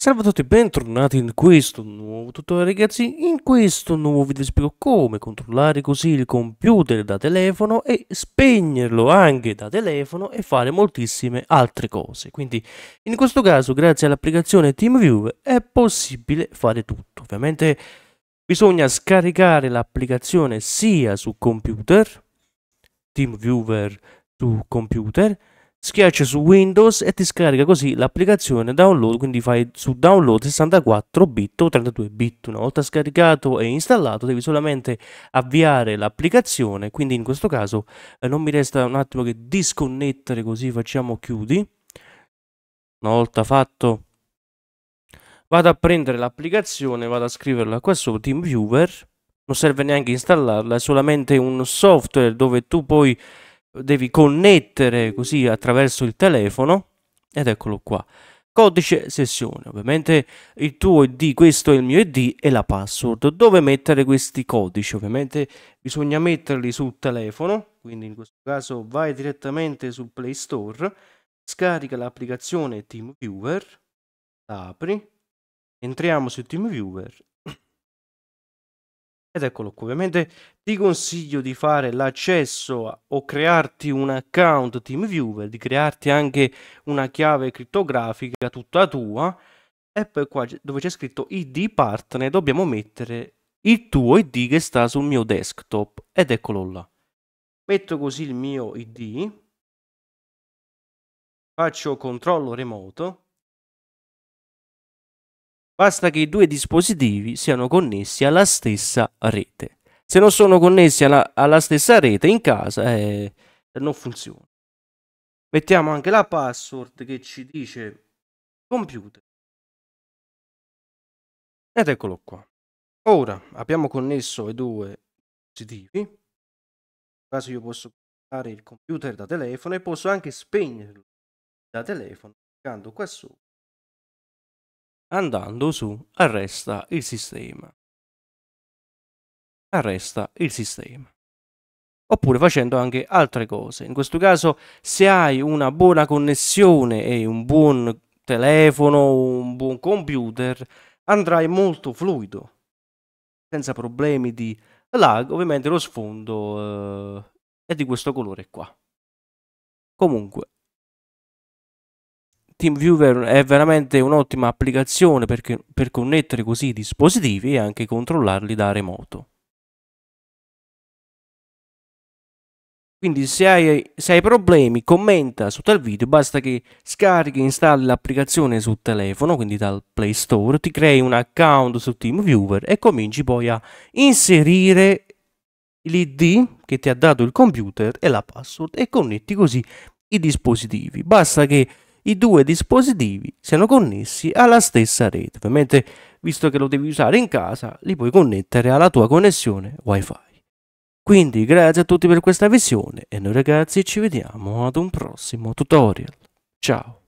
Salve a tutti bentornati in questo nuovo tutorial ragazzi, in questo nuovo video spiego come controllare così il computer da telefono e spegnerlo anche da telefono e fare moltissime altre cose, quindi in questo caso grazie all'applicazione TeamViewer è possibile fare tutto, ovviamente bisogna scaricare l'applicazione sia su computer, TeamViewer su computer, schiaccia su Windows e ti scarica così l'applicazione download, quindi fai su download 64 bit o 32 bit. Una volta scaricato e installato devi solamente avviare l'applicazione, quindi in questo caso eh, non mi resta un attimo che disconnettere così facciamo chiudi. Una volta fatto vado a prendere l'applicazione, vado a scriverla qua sotto TeamViewer, non serve neanche installarla, è solamente un software dove tu poi devi connettere così attraverso il telefono ed eccolo qua codice sessione ovviamente il tuo id questo è il mio id e la password dove mettere questi codici ovviamente bisogna metterli sul telefono quindi in questo caso vai direttamente sul play store scarica l'applicazione teamviewer la apri entriamo su teamviewer ed eccolo qui. Ovviamente ti consiglio di fare l'accesso o crearti un account TeamViewer, di crearti anche una chiave criptografica tutta tua e poi qua dove c'è scritto ID partner dobbiamo mettere il tuo ID che sta sul mio desktop ed eccolo là. Metto così il mio ID, faccio controllo remoto Basta che i due dispositivi siano connessi alla stessa rete. Se non sono connessi alla, alla stessa rete in casa eh, non funziona. Mettiamo anche la password che ci dice computer. Ed eccolo qua. Ora abbiamo connesso i due dispositivi. In caso io posso il computer da telefono e posso anche spegnerlo da telefono cliccando qua sopra andando su arresta il sistema. Arresta il sistema. Oppure facendo anche altre cose. In questo caso, se hai una buona connessione e un buon telefono, un buon computer, andrai molto fluido, senza problemi di lag. Ovviamente lo sfondo eh, è di questo colore qua. Comunque, TeamViewer è veramente un'ottima applicazione perché, per connettere così i dispositivi e anche controllarli da remoto. Quindi se hai, se hai problemi commenta sotto al video, basta che scarichi e installi l'applicazione sul telefono, quindi dal Play Store, ti crei un account su TeamViewer e cominci poi a inserire l'ID che ti ha dato il computer e la password e connetti così i dispositivi. Basta che i due dispositivi siano connessi alla stessa rete. Ovviamente, visto che lo devi usare in casa, li puoi connettere alla tua connessione WiFi. Quindi grazie a tutti per questa visione e noi ragazzi ci vediamo ad un prossimo tutorial. Ciao!